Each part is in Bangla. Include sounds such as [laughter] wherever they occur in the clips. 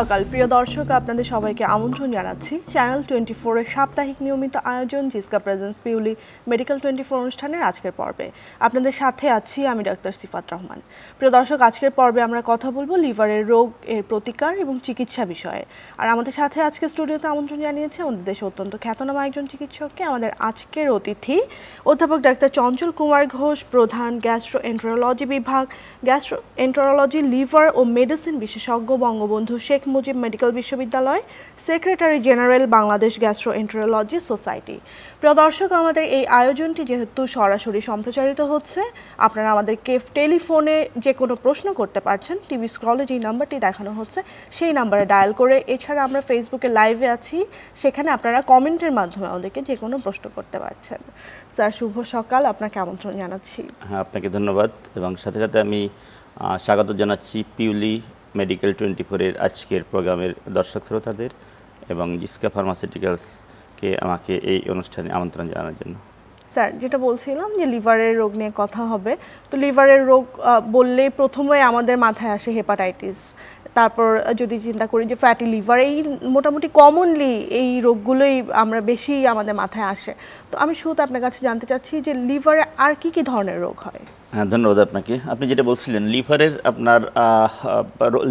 সকাল প্রিয় দর্শক আপনাদের সবাইকে আমন্ত্রণ জানাচ্ছি চ্যানেল টোয়েন্টি ফোরের সাপ্তাহিক নিয়মিত আয়োজন জিসকা প্রেজেন্স পিউলি মেডিকেল টোয়েন্টি ফোর অনুষ্ঠানের আজকের পর্বে আপনাদের সাথে আছি আমি ডাক্তার সিফাত রহমান প্রিয় দর্শক আজকের পর্বে আমরা কথা বলবো লিভারের রোগ এর প্রতিকার এবং চিকিৎসা বিষয়ে আর আমাদের সাথে আজকে স্টুডিওতে আমন্ত্রণ জানিয়েছে আমাদের দেশে অত্যন্ত খ্যাতনামা একজন চিকিৎসককে আমাদের আজকের অতিথি অধ্যাপক ডাক্তার চঞ্চল কুমার ঘোষ প্রধান গ্যাস্ট্রো এন্ট্রোলজি বিভাগ গ্যাস্ট্রো এন্ট্রোলজি লিভার ও মেডিসিন বিশেষজ্ঞ বঙ্গবন্ধু শেখ মুজিব মেডিকেল বিশ্ববিদ্যালয় secretary general Bangladesh gastroenterology society প্রিয় দর্শক আমাদের এই আয়োজনটি যেহেতু সরাসরি সম্প্রচারিত হচ্ছে আপনারা আমাদেরকে টেলিফোনে যে কোনো প্রশ্ন করতে পারছেন টিভি স্ক্রলে যেই নাম্বারটি দেখানো হচ্ছে সেই নাম্বারে ডায়াল করে এছাড়া আমরা ফেসবুকে লাইভে আছি সেখানে আপনারা কমেন্টের মাধ্যমে আমাদেরকে যে কোনো প্রশ্ন করতে পারছেন স্যার শুভ সকাল আপনাকে আমন্ত্রণ জানাচ্ছি হ্যাঁ আপনাকে ধন্যবাদ এবং সাথে সাথে আমি স্বাগত জানাচ্ছি পিউলি মেডিকেল টোয়েন্টি ফোরের আজকের প্রোগ্রামের দর্শক শ্রোতাদের এবং জিসকা ফার্মাসিউটিক্যালসকে আমাকে এই অনুষ্ঠানে আমন্ত্রণ জানানোর জন্য স্যার যেটা বলছিলাম যে লিভারের রোগ নিয়ে কথা হবে তো লিভারের রোগ বললে প্রথমে আমাদের মাথায় আসে হেপাটাইটিস তারপর যদি চিন্তা করি যে ফ্যাটি লিভার এই মোটামুটি কমনলি এই রোগগুলোই আমরা বেশি আমাদের মাথায় আসে তো আমি শুধু আপনার কাছে জানতে চাচ্ছি যে লিভারে আর কি কি ধরনের রোগ হয় হ্যাঁ ধন্যবাদ আপনাকে আপনি যেটা বলছিলেন লিভারের আপনার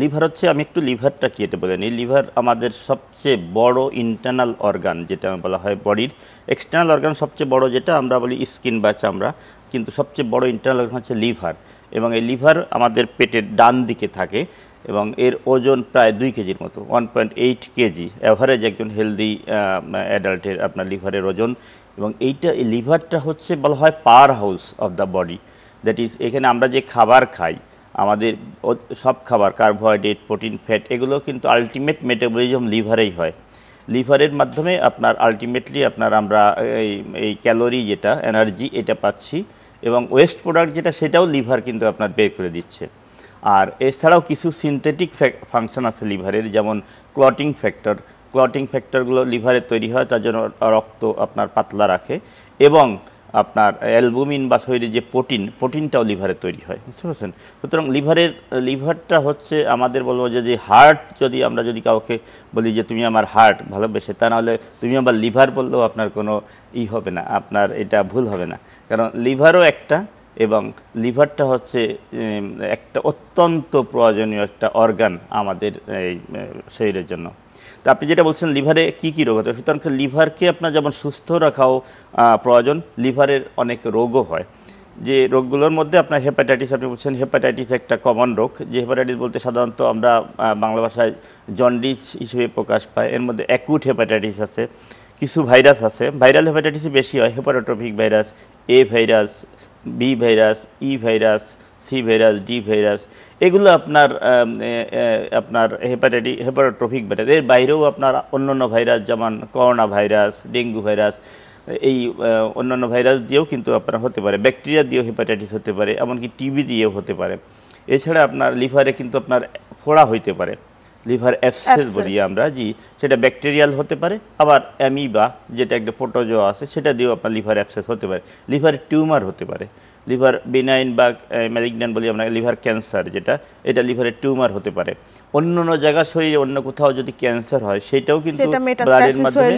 লিভার হচ্ছে আমি একটু লিভারটা কি এটা বলে নিই লিভার আমাদের সবচেয়ে বড় ইন্টারনাল অর্গান যেটা বলা হয় বডির এক্সটার্নাল অর্গান সবচেয়ে বড় যেটা আমরা বলি স্কিন বা চামড়া কিন্তু সবচেয়ে বড় ইন্টারনাল অর্গান হচ্ছে লিভার এবং এই লিভার আমাদের পেটের ডান দিকে থাকে এবং এর ওজন প্রায় দুই কেজির মতো one point eight kg average একজন হেলদি অ্যাডাল্টের আপনার লিভারের ওজন এবং এইটা এই লিভারটা হচ্ছে বলা হয় powerhouse of the body that is এখানে আমরা যে খাবার খাই আমাদের সব খাবার কার্বোহাইড্রেট প্রোটিন ফ্যাট এগুলো কিন্তু আলটিমেট মেটাবলিজম লিভারেই হয় লিভারের মাধ্যমে আপনার আলটিমেটলি আপনার আমরা এই এই ক্যালোরি যেটা এনার্জি এটা পাচ্ছি এবং ওয়েস্ট প্রোডাক্ট যেটা সেটাও লিভার কিন্তু আপনার বের করে দিচ্ছে আর এছাড়াও কিছু সিনথেটিক ফাংশন আছে লিভারের যেমন ক্লটিং ফ্যাক্টর ক্লটিং ফ্যাক্টরগুলো লিভারে তৈরি হয় তার জন্য রক্ত আপনার পাতলা রাখে এবং আপনার অ্যালবুমিন বা শরীরে যে প্রোটিন প্রোটিনটাও লিভারে তৈরি হয় বুঝতে পারছেন সুতরাং লিভারের লিভারটা হচ্ছে আমাদের বলবো যে হার্ট যদি আমরা যদি কাউকে বলি যে তুমি আমার হার্ট ভালোবেসে তা নাহলে তুমি আমার লিভার বললেও আপনার কোনো ই হবে না আপনার এটা ভুল হবে না কারণ লিভারও একটা এবং লিভারটা হচ্ছে একটা অত্যন্ত প্রয়োজনীয় একটা অর্গান আমাদের এই শরীরের জন্য তো আপনি যেটা বলছেন লিভারে কী কী রোগ হতে হবে সুতরাং লিভারকে আপনার যেমন সুস্থ রাখাও প্রয়োজন লিভারের অনেক রোগও হয় যে রোগগুলোর মধ্যে আপনার হেপাটাইটিস আপনি বলছেন হেপাটাইটিস একটা কমন রোগ যে হেপাটাইটিস বলতে সাধারণত আমরা বাংলা ভাষায় জন্ডিস হিসেবে প্রকাশ পায় এর মধ্যে অ্যাকুট হেপাটাইটিস আছে কিছু ভাইরাস আছে ভাইরাল হেপাটাইটিসই বেশি হয় hepatotrophic virus A virus B virus E virus C virus D virus এগুলো আপনার আপনার হেপাটাইটি হেপাটোট্রফিক ভাইরাস এর বাইরেও আপনার অন্যান্য ভাইরাস যেমন করোনা ভাইরাস ডেঙ্গু ভাইরাস এই অন্যান্য ভাইরাস দিয়েও কিন্তু আপনার হতে পারে ব্যাকটেরিয়া দিয়েও হেপাটাইটিস হতে পারে এমনকি টিবি দিয়েও হতে পারে এছাড়া আপনার লিভারে কিন্তু আপনার ফোড়া হইতে পারে লিভার অ্যাপসেস বলি আমরা জি সেটা ব্যাকটেরিয়াল হতে পারে আবার অ্যামিবা যেটা একটা প্রোটোজো আছে সেটা দিয়েও আপনার লিভার অ্যাপসেস হতে পারে লিভার টিউমার হতে পারে লিভার বিনাইন বা ম্যালিগন্যান বলি আমরা লিভার ক্যান্সার যেটা এটা লিভারের টিউমার হতে পারে অন্য অন্য জায়গার শরীরে অন্য কোথাও যদি ক্যান্সার হয় সেটাও কিন্তু ব্লাডের মাধ্যমে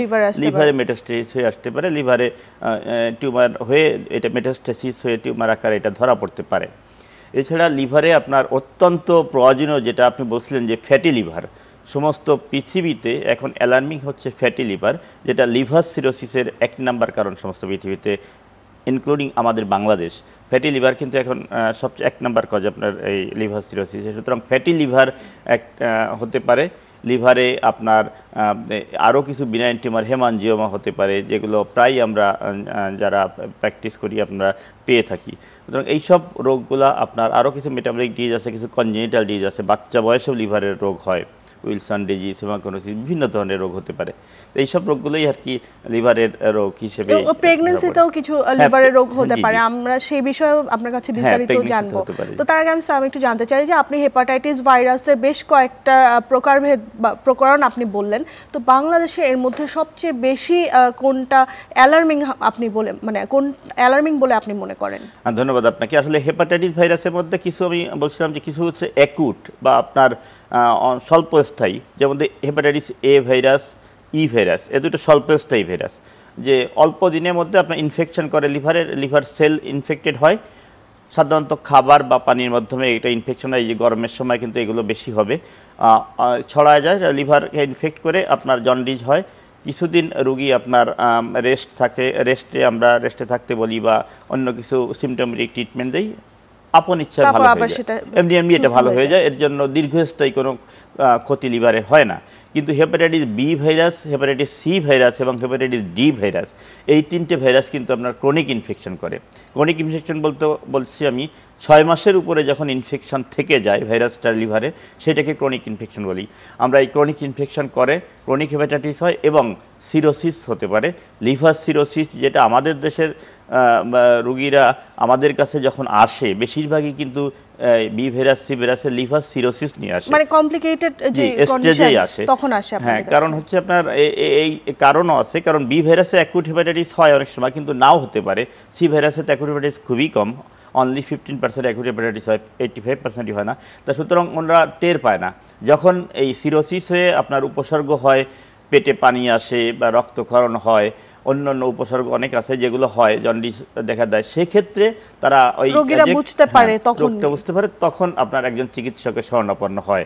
লিভারে মেটাস্টেসিস হয়ে আসতে পারে লিভারে টিউমার হয়ে এটা মেটাস্টেসিস হয়ে টিউমার আকারে এটা ধরা পড়তে পারে এছাড়া লিভারে আপনার অত্যন্ত প্রয়োজনীয় যেটা আপনি বলছিলেন যে ফ্যাটি লিভার সমস্ত পৃথিবীতে এখন অ্যালার্মিং হচ্ছে ফ্যাটি লিভার যেটা লিভার সিরোসিসের এক নাম্বার কারণ সমস্ত পৃথিবীতে ইনক্লুডিং আমাদের বাংলাদেশ ফ্যাটি লিভার কিন্তু এখন সবচেয়ে এক নাম্বার কজ আপনার এই লিভার সিরোসিসে সুতরাং ফ্যাটি লিভার এক হতে পারে লিভারে আপনার আরও কিছু বিনাইন টিমার হেমানজিওমা হতে পারে যেগুলো প্রায় আমরা যারা প্র্যাকটিস করি আমরা পেয়ে থাকি সুতরাং এইসব রোগগুলা আপনার আরও কিছু মেটাবলিক ডিজ আছে কিছু কনজেনিটাল ডিজ আছে বাচ্চা বয়সেও লিভারের রোগ হয় উইলসন ডিজিজ কোনো বিভিন্ন ধরনের রোগ হতে পারে তো এইসব রোগগুলোই আর কি লিভারের রোগ হিসেবে প্রেগনেন্সিতেও কিছু হ্যাঁ, লিভারের রোগ হ্যাঁ, হ্যাঁ, হতে পারে আমরা সেই বিষয়ে আপনার কাছে বিস্তারিত জানবো তো তার আগে আমি স্যার একটু জানতে চাই যে আপনি হেপাটাইটিস ভাইরাসের বেশ কয়েকটা প্রকারভেদ প্রকরণ আপনি বললেন তো বাংলাদেশে এর মধ্যে সবচেয়ে বেশি কোনটা অ্যালার্মিং আপনি বলে মানে কোন অ্যালার্মিং বলে আপনি মনে করেন ধন্যবাদ আপনাকে আসলে হেপাটাইটিস ভাইরাসের মধ্যে কিছু আমি বলছিলাম যে কিছু হচ্ছে অ্যাকুট বা আপনার স্বল্পস্থায়ী যেমন hepatitis A virus E virus এ দুটো স্বল্পস্থায়ী ভাইরাস যে অল্প দিনের মধ্যে আপনার ইনফেকশন করে লিভারের লিভার সেল ইনফেক্টেড হয় সাধারণত খাবার বা পানির মাধ্যমে এটা ইনফেকশন হয় যে গরমের সময় কিন্তু এগুলো বেশি হবে ছড়ায় যায় লিভারকে ইনফেক্ট করে আপনার জন্ডিজ হয় কিছুদিন রুগী আপনার রেস্ট থাকে রেস্টে আমরা রেস্টে থাকতে বলি বা অন্য কিছু সিমটমেটিক ট্রিটমেন্ট দিই আপন ইচ্ছা e ভালো হয়ে যায় এমনি এমনি এটা ভালো হয়ে যায় এর জন্য দীর্ঘস্থায়ী কোনো ক্ষতি লিভারে হয় না কিন্তু hepatitis B virus hepatitis C virus এবং হেপাটাইটিস ডি ভাইরাস এই তিনটে ভাইরাস কিন্তু আপনার ক্রনিক ইনফেকশন করে ক্রনিক ইনফেকশন বলতে বলছি আমি ছয় মাসের উপরে যখন ইনফেকশন থেকে যায় ভাইরাসটা লিভারে সেটাকে ক্রনিক ইনফেকশন বলি আমরা এই ক্রনিক ইনফেকশন করে ক্রনিক হেপাটাইটিস হয় এবং সিরোসিস হতে পারে লিভার সিরোসিস যেটা আমাদের দেশের রুগীরা আমাদের কাছে যখন আসে বেশিরভাগই কিন্তু বি ভাইরাস সি ভাইরাসের লিভার সিরোসিস নিয়ে আসে মানে কমপ্লিকেটেড যে স্টেজেই আসে তখন আসে হ্যাঁ কারণ হচ্ছে আপনার এই কারণও আছে কারণ বি ভাইরাসে অ্যাকুট হেপাটাইটিস হয় অনেক সময় কিন্তু নাও হতে পারে সি ভাইরাসের অ্যাকুট হেপাটাইটিস খুবই কম only fifteen percent accurate hepatitis হয় এইটটি ফাইভ পার্সেন্টই হয় না তা সুতরাং ওনারা টের পায় না যখন এই সিরোসিস হয়ে আপনার উপসর্গ হয় পেটে পানি আসে বা রক্তক্ষরণ হয় অন্যান্য উপসর্গ অনেক আছে যেগুলো হয় জন্ডিস দেখা দেয় সেক্ষেত্রে তারা ওই রোগীরা বুঝতে পারে হ্যাঁ, তখন বুঝতে পারে তখন আপনার একজন চিকিৎসকের স্বর্ণাপন্ন হয়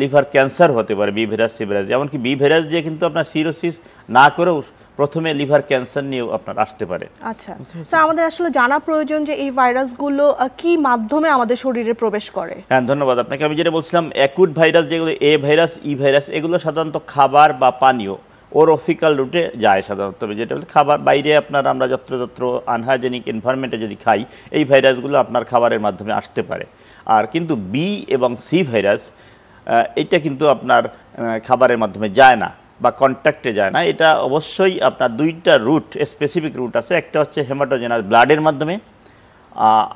লিভার ক্যান্সার হতে পারে বি ভেরাস সি ভেরাস এমনকি বি ভেরাস দিয়ে কিন্তু আপনার সিরোসিস না করেও প্রথমে লিভার ক্যান্সার নিয়েও আপনার আসতে পারে আচ্ছা স্যার আমাদের আসলে জানা প্রয়োজন যে এই ভাইরাসগুলো কি মাধ্যমে আমাদের শরীরে প্রবেশ করে হ্যাঁ ধন্যবাদ আপনাকে আমি যেটা বলছিলাম অ্যাকুট ভাইরাস যেগুলো এ ভাইরাস ই ভাইরাস এগুলো সাধারণত খাবার বা পানীয় ওরফিকাল রুটে যায় সাধারণত যেটা বলতে খাবার বাইরে আপনার আমরা যত্রযত্র আনহাইজেনিক এনভায়রনমেন্টে যদি খাই এই ভাইরাসগুলো আপনার খাবারের মাধ্যমে আসতে পারে আর কিন্তু বি এবং সি ভাইরাস এটা কিন্তু আপনার খাবারের মাধ্যমে যায় না বা কন্ট্যাক্টে যায় না এটা অবশ্যই আপনার দুইটা রুট স্পেসিফিক রুট আছে একটা হচ্ছে হেমাটোজেনাস ব্লাডের মাধ্যমে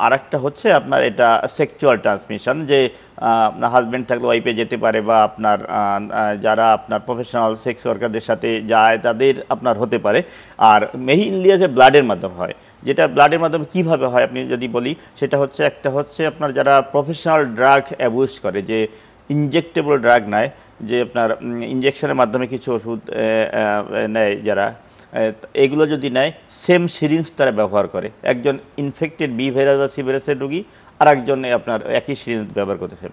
আর একটা হচ্ছে আপনার এটা সেক্সুয়াল ট্রান্সমিশন যে আপনার হাজব্যান্ড থাকলে ওয়াইফে যেতে পারে বা আপনার যারা আপনার প্রফেশনাল সেক্স ওয়ার্কারদের সাথে যায় তাদের আপনার হতে পারে আর মেইনলি আছে ব্লাডের মাধ্যমে হয় যেটা ব্লাডের মাধ্যমে কিভাবে হয় আপনি যদি বলি সেটা হচ্ছে একটা হচ্ছে আপনার যারা প্রফেশনাল ড্রাগ অ্যাবিউজ করে যে ইনজেক্টেবল ড্রাগ নেয় যে আপনার ইঞ্জেকশনের মাধ্যমে কিছু ওষুধ নেয় যারা এগুলো যদি নেয় সেম সিরিঞ্জ তারা ব্যবহার করে একজন ইনফেক্টেড বি ভাইরাস বা সি ভাইরাসের রুগী আর একজন আপনার একই সিরিঞ্জ ব্যবহার করতেছে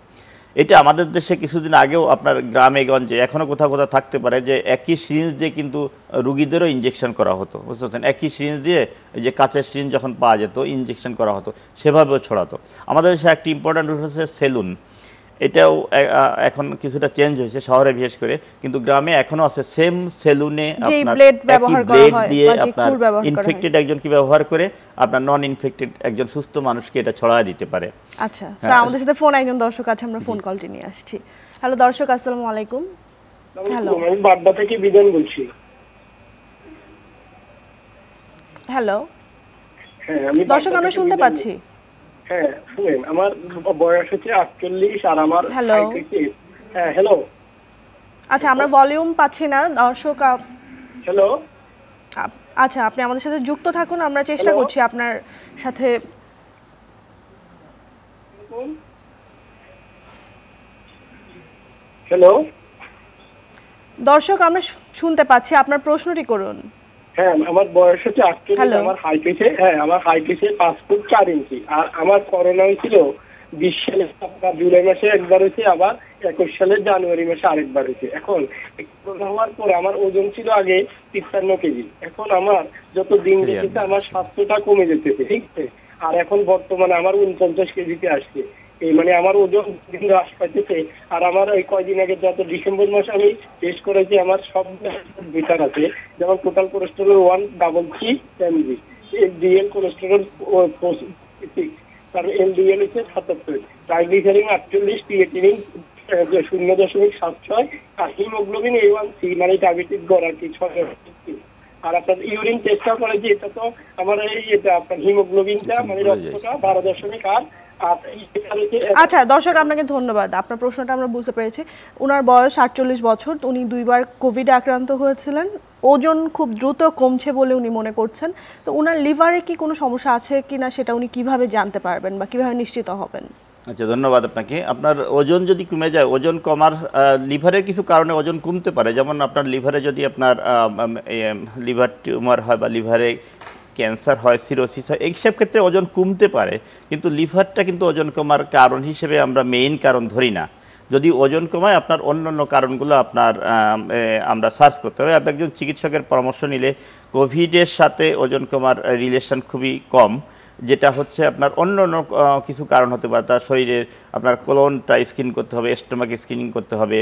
এটা আমাদের দেশে কিছুদিন আগেও আপনার গ্রামে গঞ্জে এখনও কোথাও কোথাও থাকতে পারে যে একই সিরিঞ্জ দিয়ে কিন্তু রুগীদেরও ইঞ্জেকশন করা হতো বুঝতে পারছেন একই সিরিঞ্জ দিয়ে যে কাঁচের সিরিঞ্জ যখন পাওয়া যেত ইঞ্জেকশন করা হতো সেভাবেও ছড়াতো আমাদের দেশে একটি ইম্পর্ট্যান্ট হচ্ছে সেলুন এটাও এখন কিছুটা চেঞ্জ হয়েছে শহরে বিশেষ করে কিন্তু গ্রামে এখনো আছে সেম সেলুনে আপনার ব্লেড দিয়ে আপনার ব্যবহার করে আপনার নন ইনফেক্টেড একজন সুস্থ মানুষকে এটা ছড়ায় দিতে পারে আচ্ছা স্যার আমাদের সাথে ফোন একজন দর্শক আছে আমরা ফোন কলটি নিয়ে আসছি হ্যালো দর্শক আসসালামু আলাইকুম হ্যালো আমি বাড্ডা থেকে বিধান বলছি হ্যালো দর্শক আমরা শুনতে পাচ্ছি হ্যাঁ, হ্যাঁ, আচ্ছা আমরা ভলিউম পাচ্ছি না দর্শক আচ্ছা আপনি আমাদের সাথে যুক্ত থাকুন আমরা চেষ্টা করছি আপনার সাথে হ্যালো দর্শক আমরা শুনতে পাচ্ছি আপনার প্রশ্নটি করুন হ্যাঁ আমার বয়স হচ্ছে আটচল্লিশ আমার হাইট হচ্ছে হ্যাঁ আমার হাইট হচ্ছে পাঁচ ফুট চার ইঞ্চি আর আমার করোনা হয়েছিল বিশ সালে জুলাই মাসে একবার হয়েছে আবার একুশ সালের জানুয়ারি মাসে আরেকবার হয়েছে এখন করোনা হওয়ার পরে আমার ওজন ছিল আগে তিপ্পান্ন কেজি এখন আমার যত দিন যেতেছে আমার স্বাস্থ্যটা কমে যেতেছে ঠিক আছে আর এখন বর্তমানে আমার উনপঞ্চাশ কেজিতে আসছে এই মানে আমার ওজন দিন হ্রাস পাইতেছে আর আমার এই কয়দিন আগে যত ডিসেম্বর মাসে আমি টেস্ট করেছি আমার সব আছে যেমন total one double three DL তার এলডিএল হচ্ছে সাতাত্তর আটচল্লিশ শূন্য দশমিক সাত ছয় আর হিমোগ্লোবিন এ ওয়ান সি মানে ডায়াবেটিস গড় আর কি ছয় আর আপনার ইউরিন টেস্টটা করে যে এটা তো আমার এই এটা আপনার হিমোগ্লোবিনটা মানে রক্তটা বারো দশমিক আট আচ্ছা দর্শক আপনাকে ধন্যবাদ আপনার প্রশ্নটা আমরা বুঝতে পেরেছি ওনার বয়স আটচল্লিশ বছর উনি দুইবার কোভিড আক্রান্ত হয়েছিলেন ওজন খুব দ্রুত কমছে বলে উনি মনে করছেন তো ওনার লিভারে কি কোনো সমস্যা আছে কি না সেটা উনি কিভাবে জানতে পারবেন বা কিভাবে নিশ্চিত হবেন আচ্ছা ধন্যবাদ আপনাকে আপনার ওজন যদি কমে যায় ওজন কমার লিভারের কিছু কারণে ওজন কমতে পারে যেমন আপনার লিভারে যদি আপনার লিভার টিউমার হয় বা লিভারে ক্যান্সার হয় সিরোসিস হয় এইসব ক্ষেত্রে ওজন কমতে পারে কিন্তু লিভারটা কিন্তু ওজন কমার কারণ হিসেবে আমরা মেইন কারণ ধরি না যদি ওজন কমায় আপনার অন্যান্য কারণগুলো আপনার আমরা সার্চ করতে হবে আপনি একজন চিকিৎসকের পরামর্শ নিলে কোভিডের সাথে ওজন কমার রিলেশন খুবই কম যেটা হচ্ছে আপনার অন্য অন্য কিছু কারণ হতে পারে তার শরীরের আপনার কোলনটা স্ক্রিন করতে হবে স্টোমাক স্ক্রিনিং করতে হবে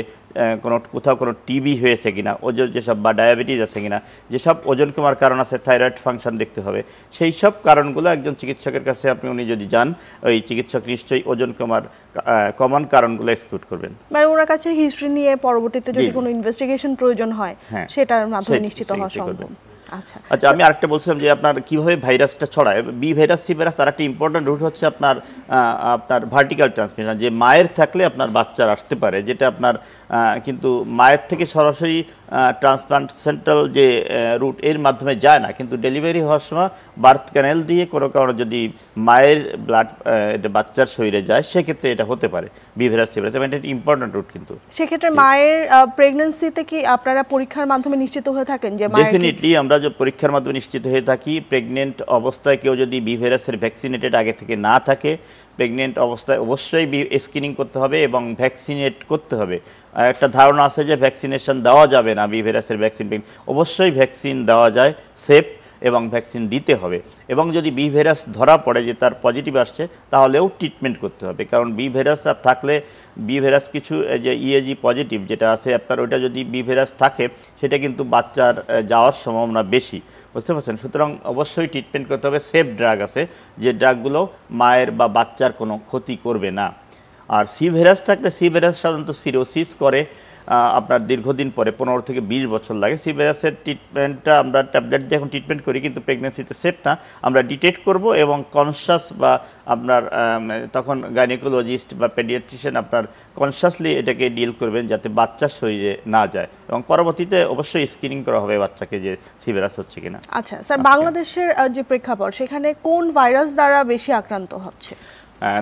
কোনো কোথাও কোনো টিবি হয়েছে কিনা ওজন যেসব বা ডায়াবেটিস আছে কিনা যেসব ওজন কমার কারণ আছে থাইরয়েড ফাংশন দেখতে হবে সেই সব কারণগুলো একজন চিকিৎসকের কাছে আপনি উনি যদি যান ওই চিকিৎসক নিশ্চয়ই ওজন কমার কমন কারণগুলো এক্সক্লুড করবেন মানে ওনার কাছে হিস্ট্রি নিয়ে পরবর্তীতে যদি কোনো ইনভেস্টিগেশন প্রয়োজন হয় হ্যাঁ। সেটার মাধ্যমে নিশ্চিত হওয়া সম্ভব আচ্ছা আচ্ছা আমি আরেকটা বলছিলাম যে আপনার কিভাবে ভাইরাসটা ছড়ায় বি ভাইরাস সি ভাইরাস আর একটা ইম্পর্টেন্ট রুট হচ্ছে আপনার আপনার ভার্টিক্যাল ট্রান্সমিশন যে মায়ের থাকলে আপনার বাচ্চার আসতে পারে যেটা আপনার কিন্তু মায়ের থেকে সরাসরি ট্রান্সপ্লান্ট সেন্ট্রাল যে রুট এর মাধ্যমে যায় না কিন্তু ডেলিভারি হওয়ার সময় বার্থ ক্যানেল দিয়ে কোনো কারণে যদি মায়ের ব্লাড এটা বাচ্চার শরীরে যায় সেক্ষেত্রে এটা হতে পারে বিভেরাস সিভেরাস এবং এটা ইম্পর্টেন্ট রুট কিন্তু সেক্ষেত্রে মায়ের প্রেগনেন্সিতে কি আপনারা পরীক্ষার মাধ্যমে নিশ্চিত হয়ে থাকেন যে ডেফিনেটলি আমরা যে পরীক্ষার মাধ্যমে নিশ্চিত হয়ে থাকি প্রেগনেন্ট অবস্থায় কেউ যদি বিভেরাসের ভ্যাকসিনেটেড আগে থেকে না থাকে প্রেগনেন্ট অবস্থায় অবশ্যই স্ক্রিনিং করতে হবে এবং ভ্যাকসিনেট করতে হবে একটা ধারণা আছে যে ভ্যাকসিনেশন দেওয়া যাবে না বি ভাইরাসের ভ্যাকসিন অবশ্যই ভ্যাকসিন দেওয়া যায় সেফ এবং ভ্যাকসিন দিতে হবে এবং যদি বি ভাইরাস ধরা পড়ে যে তার পজিটিভ আসছে তাহলেও ট্রিটমেন্ট করতে হবে কারণ বি ভাইরাস আর থাকলে বি ভাইরাস কিছু যে ইএজি e পজিটিভ যেটা আছে আপনার ওইটা যদি বি ভাইরাস থাকে সেটা কিন্তু বাচ্চার যাওয়ার সম্ভাবনা বেশি বুঝতে পারছেন সুতরাং অবশ্যই ট্রিটমেন্ট করতে হবে সেফ ড্রাগ আছে যে ড্রাগগুলো মায়ের বা বাচ্চার কোনো ক্ষতি করবে না আর সি ভাইরাস থাকলে সি ভাইরাস সাধারণত সিরোসিস করে আপনার দীর্ঘদিন পরে পনেরো থেকে বিশ বছর লাগে ভাইরাসের ট্রিটমেন্টটা আমরা ট্যাবলেট যখন ট্রিটমেন্ট করি কিন্তু প্রেগনেন্সিতে সেফ না আমরা ডিটেক্ট করব এবং কনসাস বা আপনার তখন গাইনিকোলজিস্ট বা পেডিয়াট্রিশিয়ান আপনার কনসাসলি এটাকে ডিল করবেন যাতে বাচ্চার শরীরে না যায় এবং পরবর্তীতে অবশ্যই স্ক্রিনিং করা হবে বাচ্চাকে যে ভাইরাস হচ্ছে কিনা আচ্ছা স্যার আচ্ছা। বাংলাদেশের যে প্রেক্ষাপট সেখানে কোন ভাইরাস দ্বারা বেশি আক্রান্ত হচ্ছে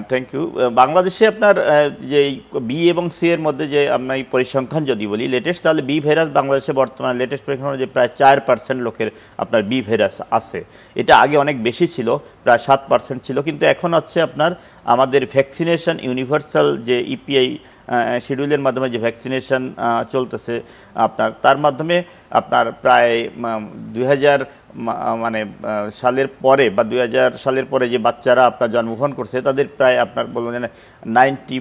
থ্যাংক ইউ বাংলাদেশে আপনার uh, যে বি এবং সি এর মধ্যে যে আমরা এই পরিসংখ্যান যদি বলি লেটেস্ট তাহলে বি ভাইরাস বাংলাদেশে বর্তমানে লেটেস্ট পরিসংখ্যান যে প্রায় চার পার্সেন্ট লোকের আপনার বি ভাইরাস আছে এটা আগে অনেক বেশি ছিল প্রায় সাত পার্সেন্ট ছিল কিন্তু এখন হচ্ছে আপনার আমাদের ভ্যাকসিনেশন ইউনিভার্সাল যে ইপিআই e শিডিউলের মাধ্যমে যে ভ্যাকসিনেশন চলতেছে আপনার তার মাধ্যমে আপনার প্রায় দুই মানে সালের পরে বা দুই সালের পরে যে বাচ্চারা আপনার জন্মগ্রহণ করছে তাদের প্রায় আপনার বলবেন যে নাইনটি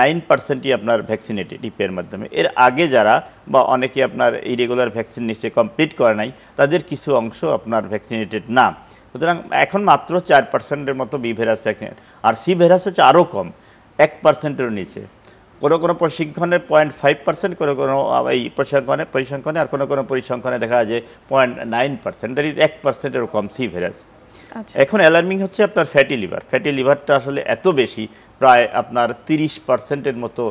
নাইন পার্সেন্টই আপনার ভ্যাকসিনেটেড ইপের মাধ্যমে এর আগে যারা বা অনেকে আপনার ইরেগুলার ভ্যাকসিন নিশ্চয়ই কমপ্লিট করে নাই তাদের কিছু অংশ আপনার ভ্যাকসিনেটেড না সুতরাং এখন মাত্র চার পার্সেন্টের মতো বি ভেরাস ভ্যাকসিনেট আর সি ভেরাস হচ্ছে আরও কম এক পার্সেন্টেরও নিচে কোনো কোনো প্রশিক্ষণে পয়েন্ট ফাইভ পার্সেন্ট কোনো কোনো এই প্রশিক্ষণে পরিসংখ্যানে আর কোনো কোনো পরিসংখ্যানে দেখা যায় point nine percent that is এক পার্সেন্টের কম সিভিয়ারেজ আচ্ছা। এখন অ্যালার্মিং হচ্ছে আপনার ফ্যাটি লিভার ফ্যাটি লিভারটা আসলে এত বেশি প্রায় আপনার তিরিশ পার্সেন্টের মতো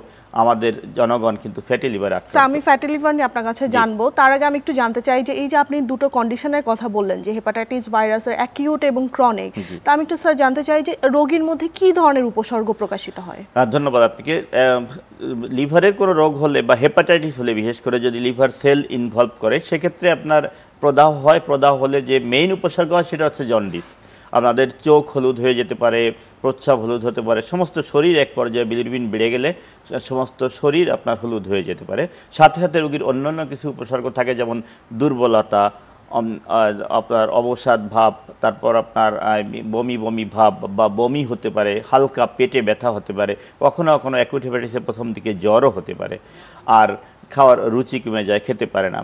আমাদের জনগণ কিন্তু ফ্যাটি লিভার আছে আমি ফ্যাটি লিভার নিয়ে আপনার কাছে জানবো তার আগে আমি একটু জানতে চাই যে এই যে আপনি দুটো কন্ডিশনের কথা বললেন যে হেপাটাইটিস ভাইরাসের অ্যাকিউট এবং ক্রনিক তা আমি একটু স্যার জানতে চাই যে রোগীর মধ্যে কি ধরনের উপসর্গ প্রকাশিত হয় ধন্যবাদ আপনাকে লিভারের কোনো রোগ হলে বা হেপাটাইটিস হলে বিশেষ করে যদি লিভার সেল ইনভলভ করে সেক্ষেত্রে আপনার প্রদাহ হয় প্রদাহ হলে যে মেইন উপসর্গ হয় সেটা হচ্ছে জন্ডিস আপনাদের চোখ হলুদ হয়ে যেতে পারে প্রচ্ছাপ হলুদ হতে পারে সমস্ত শরীর এক পর্যায়ে বিলিরবিন বেড়ে গেলে সমস্ত শরীর আপনার হলুদ হয়ে যেতে পারে সাথে সাথে রোগীর অন্যান্য কিছু উপসর্গ থাকে যেমন দুর্বলতা আপনার অবসাদ ভাব তারপর আপনার বমি বমি ভাব বা বমি হতে পারে হালকা পেটে ব্যথা হতে পারে কখনো কখনো অ্যাকুটিভাইটিসের প্রথম দিকে জ্বরও হতে পারে আর খাওয়ার রুচি কমে যায় খেতে পারে না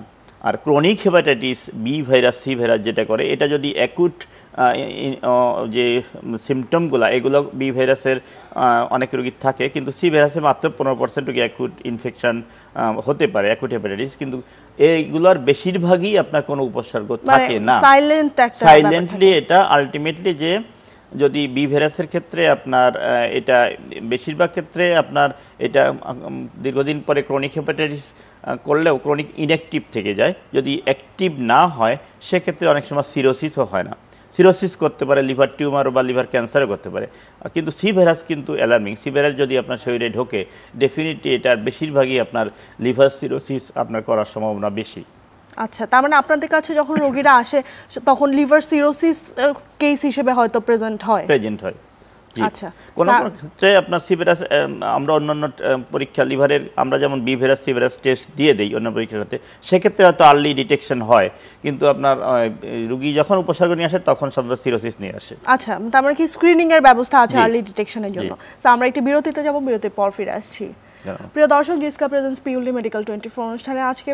আর chronic hepatitis B virus C virus যেটা করে এটা যদি অ্যাকুট যে সিমটমগুলো এগুলো বি ভাইরাসের অনেক রোগী থাকে কিন্তু সি ভাইরাসে মাত্র পনেরো পার্সেন্ট রোগী অ্যাকুট ইনফেকশান হতে পারে অ্যাকুট হেপাটাইটিস কিন্তু এইগুলোর বেশিরভাগই আপনার কোনো উপসর্গ মানে থাকে না সাইলেন্টলি এটা আলটিমেটলি যে যদি বি ভাইরাসের ক্ষেত্রে আপনার এটা বেশিরভাগ ক্ষেত্রে আপনার এটা দীর্ঘদিন পরে ক্রনিক হেপাটাইটিস করলেও ক্রনিক ইনঅ্যাক্টিভ থেকে যায় যদি অ্যাক্টিভ না হয় সেক্ষেত্রে অনেক সময় সিরোসিসও হয় না সিরোসিস করতে পারে লিভার টিউমার বা লিভার ক্যান্সারও করতে পারে কিন্তু সি ভাইরাস কিন্তু অ্যালার্মিং সি ভাইরাস যদি আপনার শরীরে ঢোকে ডেফিনেটলি এটার বেশিরভাগই আপনার লিভার সিরোসিস আপনার করার সম্ভাবনা বেশি আচ্ছা তার মানে আপনাদের কাছে যখন রোগীরা আসে তখন লিভার সিরোসিস কেস হিসেবে হয়তো প্রেজেন্ট হয় প্রেজেন্ট হয় আচ্ছা। রুগী যখন উপসর্গ নিয়ে আসে আচ্ছা, মানে স্ক্রিনিং এর ব্যবস্থা আছে আর্লি ডিটেকশনের জন্য আমরা বিরতিতে বিরতির পর ফিরে আসছি প্রিয় পিউলি মেডিকেল টোয়েন্টি অনুষ্ঠানে আজকে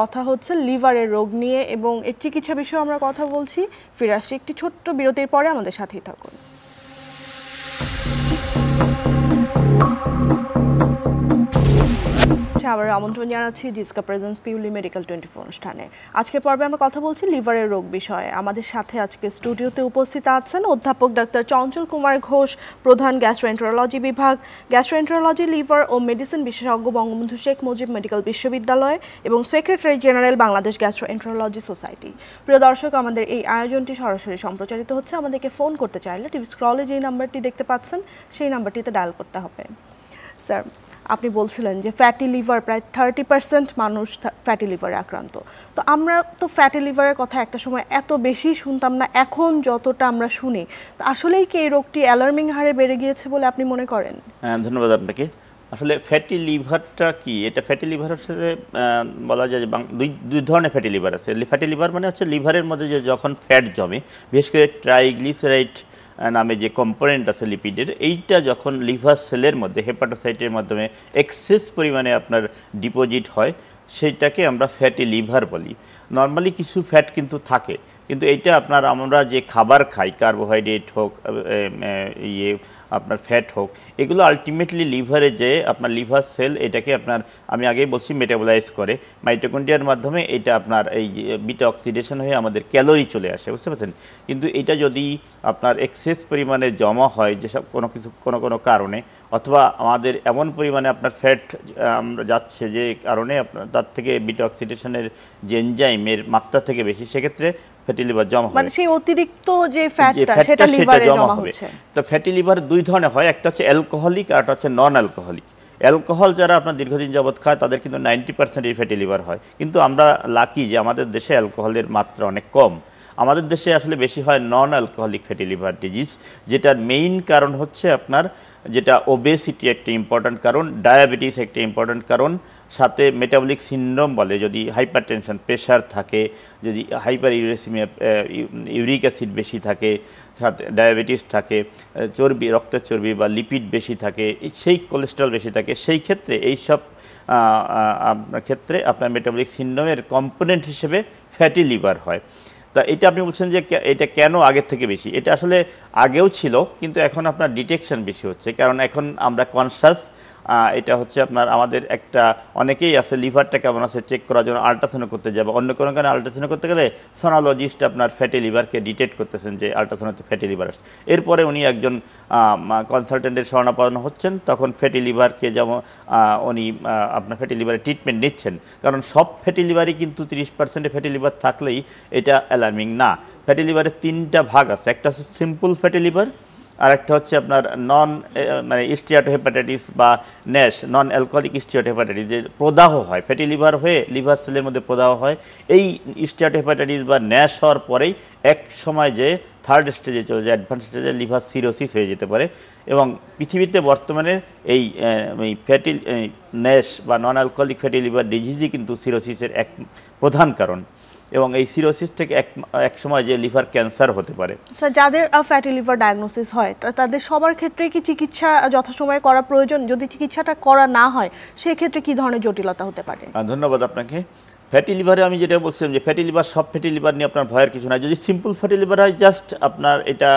কথা হচ্ছে লিভারের রোগ নিয়ে এবং এর চিকিৎসা বিষয়ে আমরা কথা বলছি ফিরে আসছি একটি ছোট্ট বিরতির পরে আমাদের সাথেই থাকুন সাথে আবার আমন্ত্রণ জানাচ্ছি ডিসকা প্রেজেন্স পিউলি মেডিকেল টোয়েন্টি ফোর অনুষ্ঠানে আজকে পর্বে আমরা কথা বলছি লিভারের রোগ বিষয়ে আমাদের সাথে আজকে স্টুডিওতে উপস্থিত আছেন অধ্যাপক ডাক্তার চঞ্চল কুমার ঘোষ প্রধান গ্যাস্ট্রোএন্ট্রোলজি বিভাগ গ্যাস্ট্রোএন্ট্রোলজি লিভার ও মেডিসিন বিশেষজ্ঞ বঙ্গবন্ধু শেখ মুজিব মেডিকেল বিশ্ববিদ্যালয় এবং secretary general Bangladesh gastroenterology society প্রিয় দর্শক আমাদের এই আয়োজনটি সরাসরি সম্প্রচারিত হচ্ছে আমাদেরকে ফোন করতে চাইলে টিভি স্ক্রলে যে নাম্বারটি দেখতে পাচ্ছেন সেই নাম্বারটিতে ডায়াল করতে হবে স্যার আপনি বলছিলেন যে ফ্যাটি লিভার প্রায় থার্টি পার্সেন্ট মানুষ ফ্যাটি লিভারে আক্রান্ত তো আমরা তো ফ্যাটি লিভারের কথা একটা সময় এত বেশি শুনতাম না এখন যতটা আমরা শুনি আসলেই কি এই রোগটি অ্যালার্মিং হারে বেড়ে গিয়েছে বলে আপনি মনে করেন হ্যাঁ ধন্যবাদ আপনাকে আসলে ফ্যাটি লিভারটা কি এটা ফ্যাটি লিভার হচ্ছে বলা যায় যে দুই দুই ধরনের ফ্যাটি লিভার আছে ফ্যাটি লিভার মানে হচ্ছে লিভারের মধ্যে যে যখন ফ্যাট জমে বিশেষ করে ট্রাইগ্লিসারাইড নামে যে কম্পোনেন্ট আছে লিপিডের এইটা যখন লিভার সেলের মধ্যে হেপাটোসাইটের মাধ্যমে এক্সেস পরিমাণে আপনার ডিপোজিট হয় সেটাকে আমরা ফ্যাটি লিভার বলি নর্মালি কিছু ফ্যাট কিন্তু থাকে কিন্তু এইটা আপনার আমরা যে খাবার খাই কার্বোহাইড্রেট হোক ইয়ে আপনার ফ্যাট হোক এগুলো আলটিমেটলি লিভারে যে আপনার লিভার সেল এটাকে আপনার আমি আগেই বলছি মেটাবলাইজ করে মাইটোকন্ডিয়ার মাধ্যমে এটা আপনার এই বিটা অক্সিডেশন হয়ে আমাদের ক্যালোরি চলে আসে বুঝতে পারছেন কিন্তু এটা যদি আপনার এক্সেস পরিমাণে জমা হয় যেসব কোনো কিছু কোনো কোনো কারণে অথবা আমাদের এমন পরিমাণে আপনার ফ্যাট আমরা যাচ্ছে যে কারণে আপনার তার থেকে বিটা অক্সিডেশনের যে এনজাইমের মাত্রা থেকে বেশি সেক্ষেত্রে ফ্যাটি লিভার জমা মানে সেই অতিরিক্ত যে ফ্যাটটা সেটা লিভারে জমা হবে তো ফ্যাটি লিভার দুই ধরনের হয় একটা হচ্ছে অ্যালকোহলিক আর একটা হচ্ছে নন অ্যালকোহলিক অ্যালকোহল যারা আপনার দীর্ঘদিন যাবৎ খায় তাদের কিন্তু নাইনটি পার্সেন্টই এই ফ্যাটি লিভার হয় কিন্তু আমরা লাকি যে আমাদের দেশে অ্যালকোহলের মাত্রা অনেক কম আমাদের দেশে আসলে বেশি হয় non alcoholic fatty liver disease যেটার মেইন কারণ হচ্ছে আপনার যেটা ওবেসিটি একটা ইম্পর্ট্যান্ট কারণ ডায়াবেটিস একটা ইম্পর্ট্যান্ট কারণ সাথে মেটাবলিক সিন্ড্রোম বলে যদি হাইপার টেনশন প্রেশার থাকে যদি হাইপার ইউরেসিমিয়া ইউরিক অ্যাসিড বেশি থাকে সাথে ডায়াবেটিস থাকে চর্বি রক্তের চর্বি বা লিপিড বেশি থাকে সেই কোলেস্ট্রল বেশি থাকে সেই ক্ষেত্রে এই সব ক্ষেত্রে আপনার মেটাবলিক সিন্ড্রোমের কম্পোনেন্ট হিসেবে ফ্যাটি লিভার হয় তা এটা আপনি বলছেন যে এটা কেন আগের থেকে বেশি এটা আসলে আগেও ছিল কিন্তু এখন আপনার ডিটেকশন বেশি হচ্ছে কারণ এখন আমরা কনসাস এটা হচ্ছে আপনার আমাদের একটা অনেকেই আছে লিভারটা কেমন আছে চেক করার জন্য আল্ট্রাসাউন্ড করতে যাবে অন্য কোনো কারণে আল্ট্রাসাউন্ড করতে গেলে সোনালজিস্ট আপনার ফ্যাটি লিভারকে ডিটেক্ট করতেছেন যে আল্ট্রাসাউন্ডতে ফ্যাটি লিভার আসছে এরপরে উনি একজন কনসালটেন্টের শরণাপন্ন হচ্ছেন তখন ফ্যাটি লিভারকে যেমন উনি আপনার ফ্যাটি লিভারের ট্রিটমেন্ট নিচ্ছেন কারণ সব ফ্যাটি লিভারই কিন্তু তিরিশ পার্সেন্টে ফ্যাটি লিভার থাকলেই এটা অ্যালার্মিং না ফ্যাটি লিভারের তিনটা ভাগ আছে একটা হচ্ছে সিম্পল ফ্যাটি লিভার আরেকটা হচ্ছে আপনার নন মানে স্টিয়াটো হেপাটাইটিস বা NASH non alcoholic steatohepatitis যে প্রদাহ হয় ফ্যাটি লিভার হয়ে লিভার সেলের মধ্যে প্রদাহ হয় এই স্টিয়াটো হেপাটাইটিস বা ন্যাশ হওয়ার পরেই এক সময় যে থার্ড স্টেজে চলে যায় অ্যাডভান্স স্টেজে লিভার সিরোসিস হয়ে যেতে পারে এবং পৃথিবীতে বর্তমানে এই ফ্যাটি ন্যাশ বা নন অ্যালকোহলিক ফ্যাটি লিভার ডিজিজই কিন্তু সিরোসিসের এক প্রধান কারণ এবং এই সিরোসিস থেকে এক এক সময় যে লিভার ক্যান্সার হতে পারে স্যার আচ্ছা, যাদের ফ্যাটি লিভার ডায়াগনোসিস হয় তাদের সবার ক্ষেত্রে কি চিকিৎসা যথাসময়ে করা প্রয়োজন যদি চিকিৎসাটা করা না হয় সেক্ষেত্রে কি ধরনের জটিলতা হতে পারে ধন্যবাদ আপনাকে ফ্যাটি লিভারে আমি যেটা বলছিলাম যে ফ্যাটি লিভার সব ফ্যাটি লিভার নিয়ে আপনার ভয়ের কিছু না যদি সিম্পল ফ্যাটি লিভার হয় জাস্ট আপনার এটা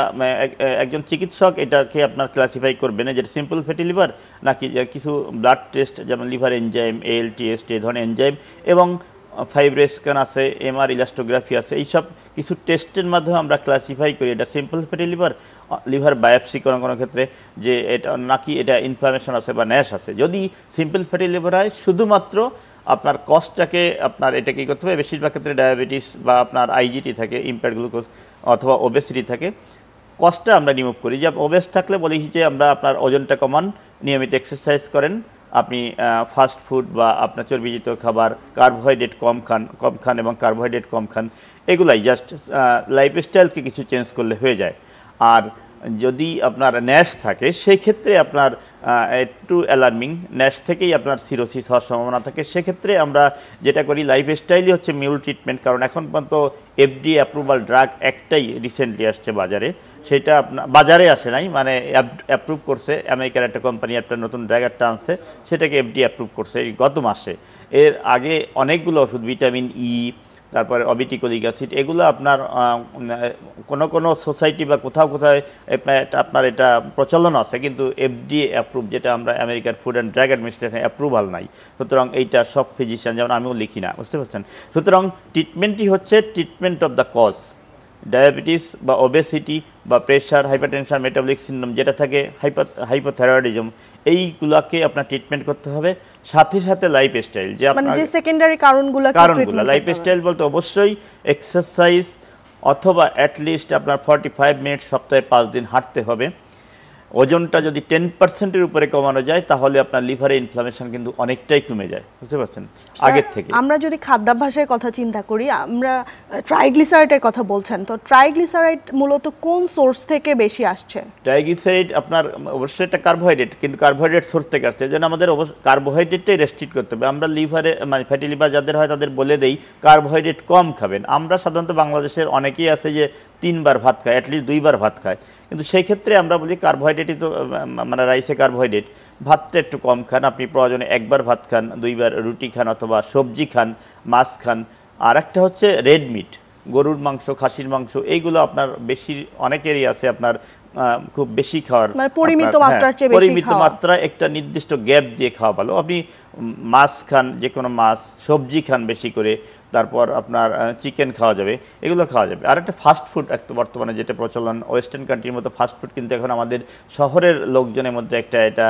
একজন চিকিৎসক এটাকে আপনার ক্লাসিফাই করবে না যেটা সিম্পল ফ্যাটি লিভার নাকি কিছু ব্লাড টেস্ট যেমন লিভার এনজাইম এএলটিএসটি এ ধরনের এনজাইম এবং ফাইব্রো স্ক্যান আছে এমআর ইলাস্টোগ্রাফি আছে এইসব কিছু টেস্টের মাধ্যমে আমরা ক্লাসিফাই করি এটা simple fatty liver liver biopsy কোনো কোনো ক্ষেত্রে যে এটা নাকি এটা ইনফ্লামেশন আছে বা ন্যাশ আছে যদি সিম্পল ফ্যাটি লিভার হয় শুধুমাত্র আপনার কস্টটাকে আপনার এটা কী করতে হবে বেশিরভাগ ক্ষেত্রে ডায়াবেটিস বা আপনার আইজিটি থাকে ইম্প্যাক্ট গ্লুকোজ অথবা ওবেসিটি থাকে কস্টটা আমরা রিমুভ করি যে ওবেস থাকলে বলি যে আমরা আপনার ওজনটা কমান নিয়মিত এক্সারসাইজ করেন আপনি ফাস্ট ফুড বা আপনার চর্বিজিত খাবার কার্বোহাইড্রেট কম খান কম খান এবং কার্বোহাইড্রেট কম খান এগুলাই জাস্ট লাইফস্টাইলকে কিছু চেঞ্জ করলে হয়ে যায় আর যদি আপনার ন্যাশ থাকে সেই ক্ষেত্রে আপনার একটু অ্যালার্মিং ন্যাশ থেকেই আপনার সিরোসিস হওয়ার সম্ভাবনা থাকে সেক্ষেত্রে আমরা যেটা করি লাইফস্টাইলই হচ্ছে মিউল ট্রিটমেন্ট কারণ এখন পর্যন্ত এফডি অ্যাপ্রুভাল ড্রাগ একটাই রিসেন্টলি আসছে বাজারে সেটা আপনার বাজারে আসে নাই মানে অ্যাপ্রুভ করছে আমেরিকার একটা কোম্পানি একটা নতুন ড্রাগ একটা আনছে সেটাকে এফডি অ্যাপ্রুভ করছে গত মাসে এর আগে অনেকগুলো ওষুধ ভিটামিন ই e, তারপরে অবিটিকলিক অ্যাসিড এগুলো আপনার কোনো কোনো সোসাইটি বা কোথাও কোথায় আপনার এটা প্রচলন আছে কিন্তু এফডি অ্যাপ্রুভ যেটা আমরা আমেরিকার food and drug administration approval নাই সুতরাং এইটা সব ফিজিশিয়ান যেমন আমিও লিখি না বুঝতে পারছেন সুতরাং ট্রিটমেন্টই হচ্ছে treatment of the cause diabetes বা ওবেসিটি বা প্রেশার হাইপারটেনশন মেটাবলিক সিন্ড্রোম যেটা থাকে হাইপা হাইপোথাইরয়েডিজম এইগুলাকে আপনার ট্রিটমেন্ট করতে হবে সাথে সাথে লাইফস্টাইল যে মানে আপনার যে সেকেন্ডারি কারণগুলো কারণগুলো লাইফস্টাইল বলতে অবশ্যই এক্সারসাইজ অথবা অ্যাটলিস্ট আপনার ফর্টি ফাইভ মিনিট সপ্তাহে পাঁচ দিন হাঁটতে হবে ওজনটা যদি টেন পার্সেন্টের উপরে কমানো যায় তাহলে আপনার লিভারে ইনফ্লামেশন কিন্তু অনেকটাই কমে যায় বুঝতে পারছেন আগের থেকে আমরা যদি খাদ্যাভ্যাসের কথা চিন্তা করি আমরা ট্রাইগ্লিসারাইটের কথা বলছেন তো ট্রাইগ্লিসারাইট মূলত কোন সোর্স থেকে বেশি আসছে ট্রাইগ্লিসারাইট আপনার অবশ্যই এটা কার্বোহাইড্রেট কিন্তু কার্বোহাইড্রেট সোর্স থেকে আসছে যেন আমাদের কার্বোহাইড্রেটটাই রেস্ট্রিক্ট করতে হবে আমরা লিভারে মানে ফ্যাটি লিভার যাদের হয় তাদের বলে দেই কার্বোহাইড্রেট কম খাবেন আমরা সাধারণত বাংলাদেশের অনেকেই আছে যে তিনবার ভাত খায় অ্যাটলিস্ট দুইবার ভাত খায় কিন্তু সেই ক্ষেত্রে আমরা বলি কার্বোহাইড্রেটই তো মানে রাইসে কার্বোহাইড্রেট ভাতটা একটু কম খান আপনি প্রয়োজনে একবার ভাত খান দুইবার রুটি খান অথবা সবজি খান মাছ খান আর একটা হচ্ছে রেড মিট গরুর মাংস খাসির মাংস এইগুলো আপনার বেশি অনেকেরই আছে আপনার খুব বেশি খাওয়ার মানে পরিমিত হ্যাঁ, পরিমিত মাত্রা একটা নির্দিষ্ট গ্যাপ দিয়ে খাওয়া ভালো আপনি মাছ খান যে কোনো মাছ সবজি খান বেশি করে তারপর আপনার চিকেন খাওয়া যাবে এগুলো খাওয়া যাবে আর একটা ফাস্ট ফুড একটা বর্তমানে যেটা প্রচলন ওয়েস্টার্ন কান্ট্রির মতো ফাস্ট ফুড কিন্তু এখন আমাদের শহরের লোকজনের মধ্যে একটা এটা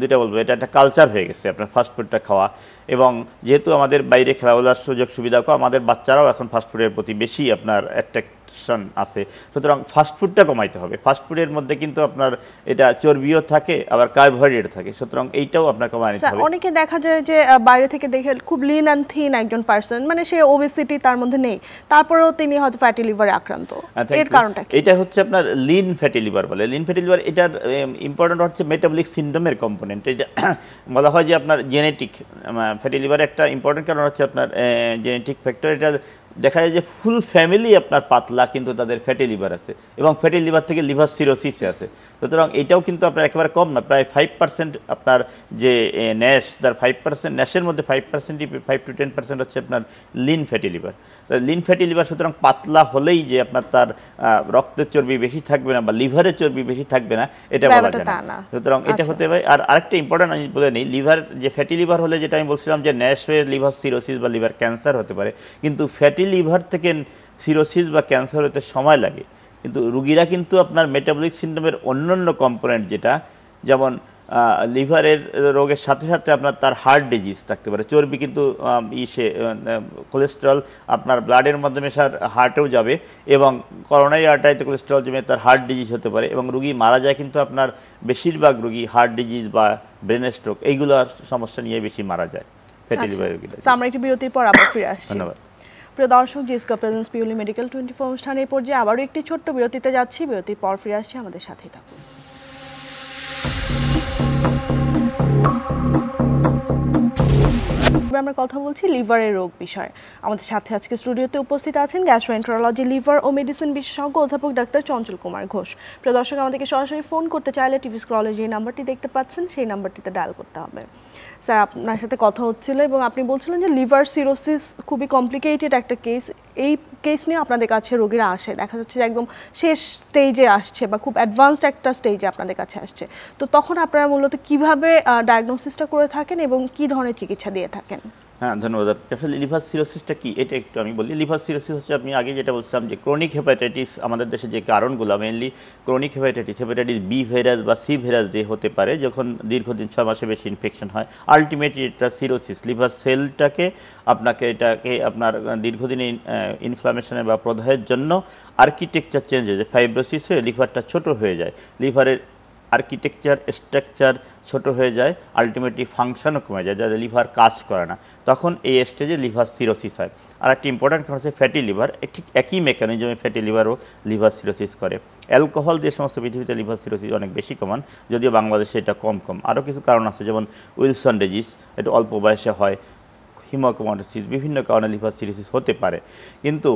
দুইটা বলবো এটা একটা কালচার হয়ে গেছে আপনার ফাস্ট ফুডটা খাওয়া এবং যেহেতু আমাদের বাইরে খেলাধুলার সুযোগ সুবিধা আমাদের বাচ্চারাও এখন ফাস্টফুডের প্রতি বেশি আপনার অ্যাট্রাক্ট কনজাকশন আছে সুতরাং ফাস্টফুডটা কমাইতে হবে ফাস্টফুডের মধ্যে কিন্তু আপনার এটা চর্বিও থাকে আবার কার্বোহাইড্রেট থাকে সুতরাং এইটাও আপনার কমায় হবে অনেকে দেখা যায় যে বাইরে থেকে দেখে খুব লিন অ্যান্ড থিন একজন পার্সন মানে সে ওবেসিটি তার মধ্যে নেই তারপরেও তিনি হয়তো ফ্যাটি লিভারে আক্রান্ত হ্যাঁ, এর কারণটা এটা হচ্ছে আপনার লিন ফ্যাটি লিভার বলে লিন ফ্যাটি লিভার এটার ইম্পর্টেন্ট হচ্ছে মেটাবলিক সিন্ড্রোমের কম্পোনেন্ট এটা [coughs] বলা হয় যে আপনার জেনেটিক ফ্যাটি লিভার একটা ইম্পর্টেন্ট কারণ হচ্ছে আপনার জেনেটিক ফ্যাক্টর এটা দেখা যায় যে ফুল ফ্যামিলি আপনার পাতলা কিন্তু তাদের ফ্যাটি লিভার আছে এবং ফ্যাটি লিভার থেকে লিভার সিরোসিস আছে সুতরাং এটাও কিন্তু আপনার একেবারে কম না প্রায় ফাইভ পার্সেন্ট আপনার যে ন্যাশ তার ফাইভ পার্সেন্ট ন্যাশের মধ্যে ফাইভ পার্সেন্টই ফাইভ টু টেন পার্সেন্ট হচ্ছে আপনার lean fatty liver lean fatty liver সুতরাং পাতলা হলেই যে আপনার তার রক্তের চর্বি বেশি থাকবে না বা লিভারের চর্বি বেশি থাকবে না এটা বলা যায় না সুতরাং এটা আচ্ছা। হতে পারে আর আরেকটা ইম্পর্টেন্ট আমি বলে নিই লিভার যে ফ্যাটি লিভার হলে যেটা আমি বলছিলাম যে ন্যাশের লিভার সিরোসিস বা লিভার ক্যান্সার হতে পারে কিন্তু ফ্যাটি লিভার থেকে সিরোসিস বা ক্যান্সার হতে সময় লাগে কিন্তু রুগীরা কিন্তু আপনার মেটাবলিক সিন্ড্রোমের অন্যান্য কম্পোনেন্ট যেটা যেমন লিভারের রোগের সাথে সাথে আপনার তার হার্ট ডিজিজ থাকতে পারে চর্বি কিন্তু ইসে কোলেস্ট্রল আপনার ব্লাডের মাধ্যমে সার হার্টেও যাবে এবং করোনায় আর্টারিতে কোলেস্ট্রল জমে তার হার্ট ডিজিজ হতে পারে এবং রুগী মারা যায় কিন্তু আপনার বেশিরভাগ রুগী হার্ট ডিজিজ বা ব্রেন স্ট্রোক এইগুলোর সমস্যা নিয়ে বেশি মারা যায় ফ্যাটি লিভার রোগীরা আমরা একটি বিরতির পর আবার ফিরে আসছি ধন্যবাদ প্রিয় দর্শক জিসকা প্রেজেন্স পিউলি মেডিকেল টোয়েন্টি ফোর অনুষ্ঠানের পর্যায়ে আবারও একটি ছোট্ট বিরতিতে যাচ্ছি বিরতির পর ফিরে আসছি আমাদের সাথেই থাকুন আমরা কথা বলছি লিভারের রোগ বিষয়ে আমাদের সাথে আজকে স্টুডিওতে উপস্থিত আছেন গ্যাস্ট্রোএন্টারোলজি লিভার ও মেডিসিন বিশেষজ্ঞ অধ্যাপক ডাক্তার চঞ্চল কুমার ঘোষ প্রিয় দর্শক আমাদেরকে সরাসরি ফোন করতে চাইলে টিভি স্ক্রলে যে নাম্বারটি দেখতে পাচ্ছেন সেই নাম্বারটিতে ডায়াল করতে হবে স্যার আপনার সাথে কথা হচ্ছিল এবং আপনি বলছিলেন যে লিভার সিরোসিস খুবই কমপ্লিকেটেড একটা কেস এই কেস নিয়ে আপনাদের কাছে রোগীরা আসে দেখা যাচ্ছে যে একদম শেষ স্টেজে আসছে বা খুব অ্যাডভান্সড একটা স্টেজে আপনাদের কাছে আসছে তো তখন আপনারা মূলত কিভাবে ডায়াগনোসিসটা করে থাকেন এবং কি ধরনের চিকিৎসা দিয়ে থাকেন হ্যাঁ ধন্যবাদ আপনাকে আসলে লিভার সিরোসিসটা কি এটা একটু আমি বলি লিভার সিরোসিস হচ্ছে আপনি আগে যেটা বলছিলাম যে ক্রনিক হেপাটাইটিস আমাদের দেশে যে কারণগুলো mainly chronic hepatitis hepatitis B virus বা সি ভাইরাস যে হতে পারে যখন দীর্ঘদিন ছয় মাসে বেশি ইনফেকশন হয় আলটিমেটলি এটা সিরোসিস লিভার সেলটাকে আপনাকে এটাকে আপনার দীর্ঘদিনে ইনফ্লামেশনের বা প্রদাহের জন্য আর্কিটেকচার চেঞ্জ হয়ে যায় ফাইব্রোসিসে লিভারটা ছোট হয়ে যায় লিভারের আর্কিটেকচার স্ট্রাকচার ছোট হয়ে যায় আলটিমেটলি ফাংশনও কমে যায় যাদের লিভার কাজ করে না তখন এই স্টেজে লিভার সিরোসিস হয় আর একটি ইম্পর্ট্যান্ট কারণ হচ্ছে ফ্যাটি লিভার ঠিক একই মেকানিজমে ফ্যাটি লিভারও লিভার সিরোসিস করে অ্যালকোহল যে সমস্ত পৃথিবীতে লিভার সিরোসিস অনেক বেশি কমান যদিও বাংলাদেশে এটা কম কম আরও কিছু কারণ আছে যেমন উইলসন ডিজিজ এটা অল্প বয়সে হয় হিমোকোমাটোসিস বিভিন্ন কারণে লিভার সিরোসিস হতে পারে কিন্তু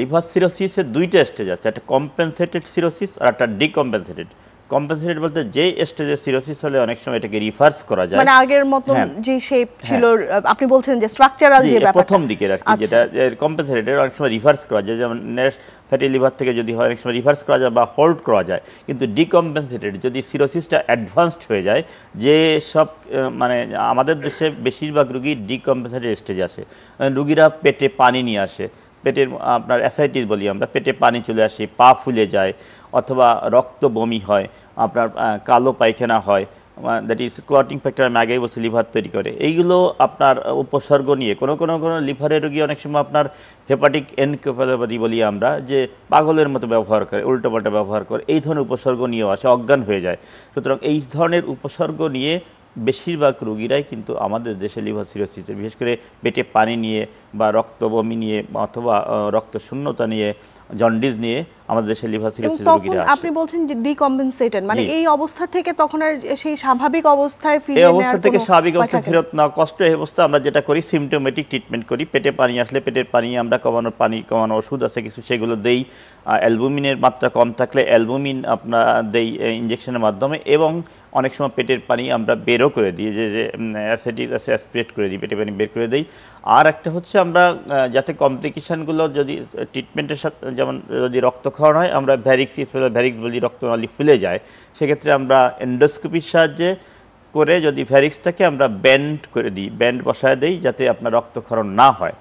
লিভার সিরোসিসের দুইটা স্টেজ আছে একটা কম্পেনসেটেড সিরোসিস আর একটা ডিকম্পেনসেটেড কম্পেনসেটেড বলতে যে স্টেজে সিরোসিস হলে অনেক সময় এটাকে রিভার্স করা যায় মানে আগের মতো হ্যাঁ। যে শেপ হ্যাঁ। ছিল আপনি বলছেন যে স্ট্রাকচারাল যে ব্যাপারটা প্রথম দিকে আর কি আচ্ছা। যেটা কম্পেনসেটেড অনেক সময় রিভার্স করা যায় যেমন নেশ ফ্যাটি লিভার থেকে যদি হয় অনেক সময় রিভার্স করা যায় বা হোল্ড করা যায় কিন্তু ডিকম্পেনসেটেড যদি সিরোসিসটা অ্যাডভান্সড হয়ে যায় যে সব মানে আমাদের দেশে বেশিরভাগ রুগী ডিকম্পেনসেটেড স্টেজে আসে মানে রুগীরা পেটে পানি নিয়ে আসে পেটের আপনার অ্যাসাইটিস বলি আমরা পেটে পানি চলে আসে পা ফুলে যায় অথবা রক্ত বমি হয় আপনার কালো পায়খানা হয় দ্যাট ইজ ক্লটিং ফ্যাক্টর আমি আগেই বলছি লিভার তৈরি করে এইগুলো আপনার উপসর্গ নিয়ে কোনো কোনো কোনো লিভারের রোগী অনেক সময় আপনার হেপাটিক এনকেফালোপ্যাথি বলি আমরা যে পাগলের মতো ব্যবহার করে উল্টোপাল্টা ব্যবহার করে এই ধরনের উপসর্গ নিয়েও আসে অজ্ঞান হয়ে যায় সুতরাং এই ধরনের উপসর্গ নিয়ে বেশিরভাগ রোগীরাই কিন্তু আমাদের দেশে লিভার সিরোসিসে বিশেষ করে পেটে পানি নিয়ে বা রক্ত বমি নিয়ে অথবা রক্ত শূন্যতা নিয়ে জন্ডিস নিয়ে আমাদের দেশে লিভার সিরোসিস রোগীরা আসে আপনি বলছেন যে ডিকম্পেনসেটেড মানে এই অবস্থা থেকে তখন আর সেই স্বাভাবিক অবস্থায় ফিরে এই অবস্থা থেকে স্বাভাবিক অবস্থা ফেরত না কষ্ট এই অবস্থা আমরা যেটা করি সিমটোমেটিক ট্রিটমেন্ট করি পেটে পানি আসলে পেটের পানি আমরা কমানোর পানি কমানোর ওষুধ আছে কিছু সেগুলো দেই অ্যালবুমিনের মাত্রা কম থাকলে অ্যালবুমিন আপনারা দেই ইনজেকশনের মাধ্যমে এবং অনেক সময় পেটের পানি আমরা বেরও করে দিই যে যে অ্যাসিডিক আছে স্প্রেড করে দিই পেটের পানি বের করে দিই আর একটা হচ্ছে আমরা যাতে কমপ্লিকেশানগুলো যদি ট্রিটমেন্টের সাথে যেমন যদি রক্তক্ষরণ হয় আমরা ভ্যারিক্স ভ্যারিক্স বলি রক্তনালী ফুলে যায় সেক্ষেত্রে আমরা এন্ডোস্কোপির সাহায্যে করে যদি ভ্যারিক্সটাকে আমরা ব্যান্ড করে দিই ব্যান্ড বসায় দিই যাতে আপনার রক্তক্ষরণ না হয়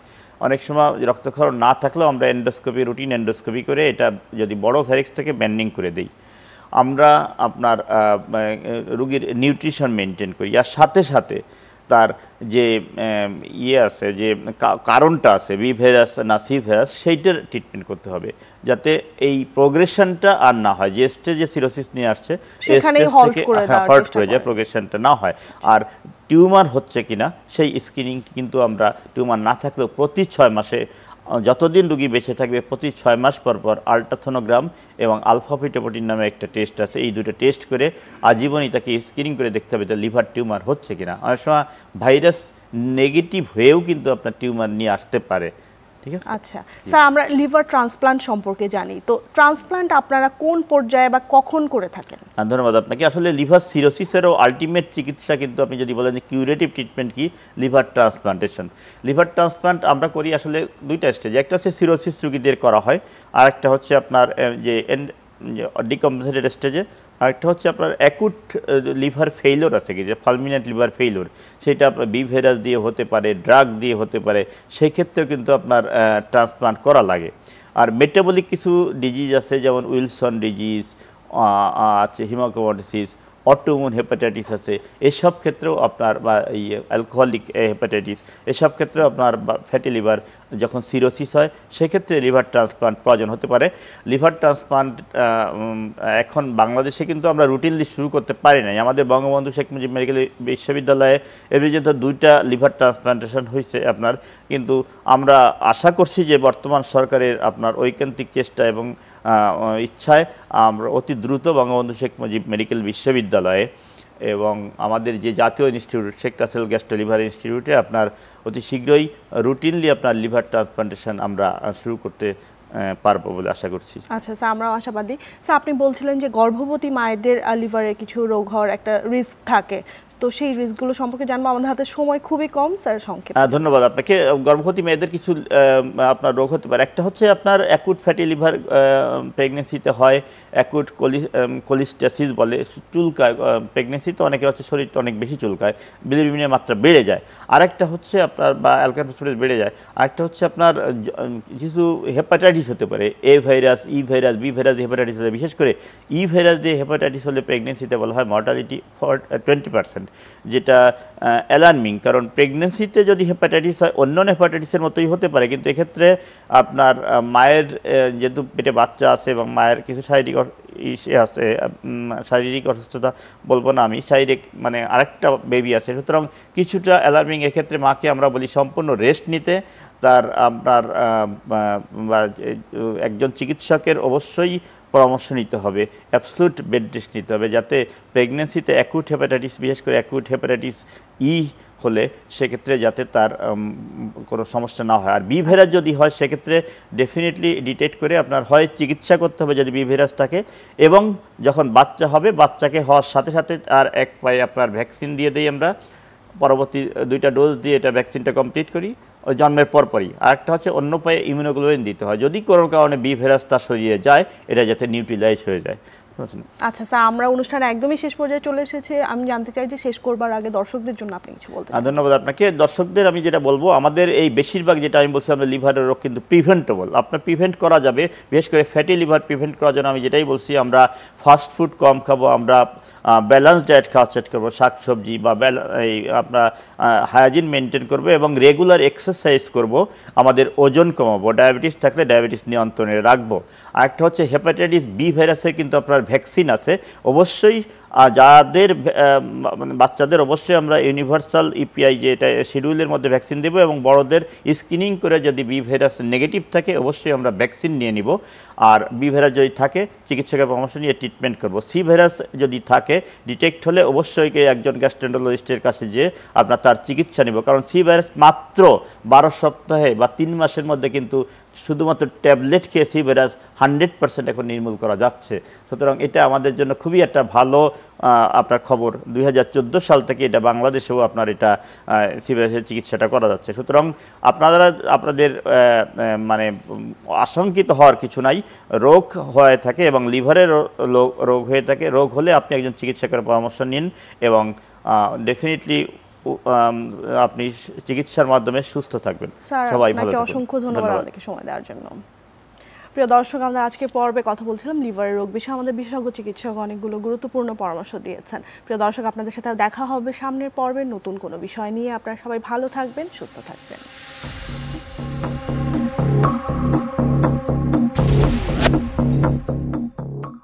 অনেক সময় রক্তক্ষরণ না থাকলেও আমরা এন্ডোস্কোপি রুটিন এন্ডোস্কোপি করে এটা যদি বড় ভ্যারিক্সটাকে ব্যান্ডিং করে দিই আমরা আপনার রুগীর নিউট্রিশন মেনটেন করি আর সাথে সাথে তার যে ইয়ে আছে যে কারণটা আছে বি ভাইরাস না সি ভাইরাস সেইটার ট্রিটমেন্ট করতে হবে যাতে এই প্রোগ্রেশনটা আর না হয় যে স্টেজে সিরোসিস নিয়ে আসছে হার্ট হ্যাঁ, হয়ে যায় প্রোগ্রেশনটা না হয় আর টিউমার হচ্ছে কিনা সেই স্ক্রিনিং কিন্তু আমরা টিউমার না থাকলেও প্রতি ছয় মাসে যতদিন রুগী বেঁচে থাকবে প্রতি ছয় মাস পর পর আলট্রাসোনোগ্রাম এবং আলফা নামে একটা টেস্ট আছে এই দুটো টেস্ট করে আজীবনই তাকে স্ক্রিনিং করে দেখতে হবে যে লিভার টিউমার হচ্ছে কিনা অনেক সময় ভাইরাস নেগেটিভ হয়েও কিন্তু আপনার টিউমার নিয়ে আসতে পারে ঠিক আছে আচ্ছা স্যার আমরা লিভার ট্রান্সপ্লান্ট সম্পর্কে জানি তো ট্রান্সপ্লান্ট আপনারা কোন পর্যায়ে বা কখন করে থাকেন ধন্যবাদ আপনাকে আসলে লিভার সিরোসিসেরও আলটিমেট চিকিৎসা কিন্তু আপনি যদি বলেন কিউরেটিভ ট্রিটমেন্ট কি লিভার ট্রান্সপ্লান্টেশন লিভার ট্রান্সপ্লান্ট আমরা করি আসলে দুইটা স্টেজে একটা হচ্ছে সিরোসিস রুগীদের করা হয় আর একটা হচ্ছে আপনার যে ডিকম্পেনসেটেড স্টেজে আরেকটা হচ্ছে আপনার অ্যাকুট লিভার ফেইলর আছে কি যে ফালমিনেট লিভার ফেইলর সেটা আপনার বিভেরাস দিয়ে হতে পারে ড্রাগ দিয়ে হতে পারে সেক্ষেত্রেও কিন্তু আপনার ট্রান্সপ্লান্ট করা লাগে আর মেটাবলিক কিছু ডিজিজ আছে যেমন উইলসন ডিজিজ আছে হিমাকোমাটিস অটোমুন হেপাটাইটিস আছে এসব ক্ষেত্রেও আপনার বা এই অ্যালকোহলিক হেপাটাইটিস এসব ক্ষেত্রেও আপনার ফ্যাটি লিভার যখন সিরোসিস হয় সেক্ষেত্রে লিভার ট্রান্সপ্লান্ট প্রয়োজন হতে পারে লিভার ট্রান্সপ্লান্ট এখন বাংলাদেশে কিন্তু আমরা রুটিনলি শুরু করতে পারি নাই আমাদের বঙ্গবন্ধু শেখ মুজিব মেডিকেল বিশ্ববিদ্যালয়ে এ পর্যন্ত দুইটা লিভার ট্রান্সপ্লান্টেশন হয়েছে আপনার কিন্তু আমরা আশা করছি যে বর্তমান সরকারের আপনার ঐকান্তিক চেষ্টা এবং ইচ্ছায় আমরা অতি দ্রুত বঙ্গবন্ধু শেখ মুজিব মেডিকেল বিশ্ববিদ্যালয়ে এবং আমাদের যে জাতীয় institute Sheikh Russel gastro liver ইনস্টিটিউটে আপনার অতি শীঘ্রই রুটিনলি আপনার লিভার ট্রান্সপ্লান্টেশন আমরা শুরু করতে পারবো বলে আশা করছি আচ্ছা স্যার আমরাও আশাবাদী স্যার আপনি বলছিলেন যে গর্ভবতী মায়েদের লিভারে কিছু রোগ হওয়ার একটা রিস্ক থাকে তো সেই রিস্কগুলো সম্পর্কে জানবো আমাদের হাতে সময় খুবই কম স্যার সংক্ষেপ ধন্যবাদ আপনাকে গর্ভবতী মেয়েদের কিছু আপনার রোগ হতে পারে একটা হচ্ছে আপনার অ্যাকুট ফ্যাটি লিভার প্রেগনেন্সিতে হয় অ্যাকুট কোলি কোলিস্টাসিস বলে চুলকায় প্রেগনেন্সিতে অনেকে হচ্ছে শরীরটা অনেক বেশি চুলকায় বিলিবিনের মাত্রা বেড়ে যায় আরেকটা হচ্ছে আপনার বা অ্যালকাপ্রেসোরেজ বেড়ে যায় আরেকটা হচ্ছে আপনার কিছু হেপাটাইটিস হতে পারে A virus E virus B virus hepatitis বিশেষ করে ই e ভাইরাস দিয়ে হেপাটাইটিস হলে প্রেগনেন্সিতে বলা হয় মর্টালিটি ফর টোয়েন্টি পার্সেন্ট যেটা অ্যালার্মিং কারণ প্রেগনেন্সিতে যদি হেপাটাইটিস হয় অন্য হেপাটাইটিসের মতোই হতে পারে কিন্তু এক্ষেত্রে আপনার মায়ের যেহেতু পেটে বাচ্চা আছে এবং মায়ের কিছু শারীরিক ইসে আছে শারীরিক অসুস্থতা বলবো না আমি শারীরিক মানে আরেকটা বেবি আছে সুতরাং কিছুটা অ্যালার্মিং এক্ষেত্রে মাকে আমরা বলি সম্পূর্ণ রেস্ট নিতে তার আপনার একজন চিকিৎসকের অবশ্যই পরামর্শ নিতে হবে অ্যাবসলুট বেড রেস্ট নিতে হবে যাতে প্রেগনেন্সিতে অ্যাকুট হেপাটাইটিস বিশেষ করে অ্যাকুট হেপাটাইটিস ই হলে সেক্ষেত্রে যাতে তার কোনো সমস্যা না হয় আর বি ভাইরাস যদি হয় সেক্ষেত্রে ডেফিনেটলি ডিটেক্ট করে আপনার হয় চিকিৎসা করতে হবে যদি বি ভাইরাসটাকে এবং যখন বাচ্চা হবে বাচ্চাকে হওয়ার সাথে সাথে আর এক পায়ে আপনার ভ্যাকসিন দিয়ে দিই আমরা পরবর্তী দুইটা ডোজ দিয়ে এটা ভ্যাকসিনটা কমপ্লিট করি জন্মের পরপরই আর একটা হচ্ছে অন্য পায়ে ইমিউনোগ্লোবিন দিতে হয় যদি কোনো কারণে বি ভেরাসটা সরিয়ে যায় এটা যাতে নিউট্রিলাইজ হয়ে যায় আচ্ছা স্যার আমরা অনুষ্ঠান একদমই শেষ পর্যায়ে চলে এসেছে আমি জানতে চাই যে শেষ করবার আগে দর্শকদের জন্য আপনি কিছু বলতে ধন্যবাদ আপনাকে দর্শকদের আমি যেটা বলবো আমাদের এই বেশিরভাগ যেটা আমি বলছি আমরা লিভারের রোগ কিন্তু প্রিভেন্টেবল আপনার প্রিভেন্ট করা যাবে বিশেষ করে ফ্যাটি লিভার প্রিভেন্ট করার জন্য আমি যেটাই বলছি আমরা ফাস্ট ফুড কম খাবো আমরা ব্যালান্স ডায়েট খাওয়ার চেষ্টা করবো শাকসবজি বা এই আপনার হাইজিন মেনটেন করবো এবং রেগুলার এক্সারসাইজ করব আমাদের ওজন কমাবো ডায়াবেটিস থাকলে ডায়াবেটিস নিয়ন্ত্রণে রাখবো আরেকটা হচ্ছে হেপাটাইটিস বি ভাইরাসের কিন্তু আপনার ভ্যাকসিন আছে অবশ্যই যাদের মানে বাচ্চাদের অবশ্যই আমরা ইউনিভার্সাল ইপিআই যে এটা শিডিউলের মধ্যে ভ্যাকসিন দেবো এবং বড়দের স্ক্রিনিং করে যদি বি ভাইরাস নেগেটিভ থাকে অবশ্যই আমরা ভ্যাকসিন নিয়ে নিব আর বি ভাইরাস যদি থাকে চিকিৎসকের পরামর্শ নিয়ে ট্রিটমেন্ট করব সি ভাইরাস যদি থাকে ডিটেক্ট হলে অবশ্যই একজন গ্যাস্ট্রেন্ডোলজিস্টের কাছে যেয়ে আপনার তার চিকিৎসা নিব কারণ সি ভাইরাস মাত্র বারো সপ্তাহে বা তিন মাসের মধ্যে কিন্তু শুধুমাত্র ট্যাবলেট খেয়েছি ভাইরাস হান্ড্রেড পার্সেন্ট এখন নির্মূল করা যাচ্ছে সুতরাং এটা আমাদের জন্য খুবই একটা ভালো আপনার খবর দুই সাল থেকে এটা বাংলাদেশেও আপনার এটা সিভাইরাসের চিকিৎসাটা করা যাচ্ছে সুতরাং আপনারা আপনাদের মানে আশঙ্কিত হওয়ার কিছু নাই রোগ হয়ে থাকে এবং লিভারের রোগ হয়ে থাকে রোগ হলে আপনি একজন চিকিৎসকের পরামর্শ নিন এবং ডেফিনেটলি আপনি চিকিৎসার মাধ্যমে সুস্থ থাকবেন সবাই ভালো অসংখ্য ধন্যবাদ আপনাকে সময় দেওয়ার জন্য প্রিয় দর্শক আমরা আজকে পর্বে কথা বলছিলাম লিভারের রোগ বিষয়ে আমাদের বিশেষজ্ঞ চিকিৎসক অনেকগুলো গুরুত্বপূর্ণ পরামর্শ দিয়েছেন প্রিয় দর্শক আপনাদের সাথে দেখা হবে সামনের পর্বে নতুন কোনো বিষয় নিয়ে আপনারা সবাই ভালো থাকবেন সুস্থ থাকবেন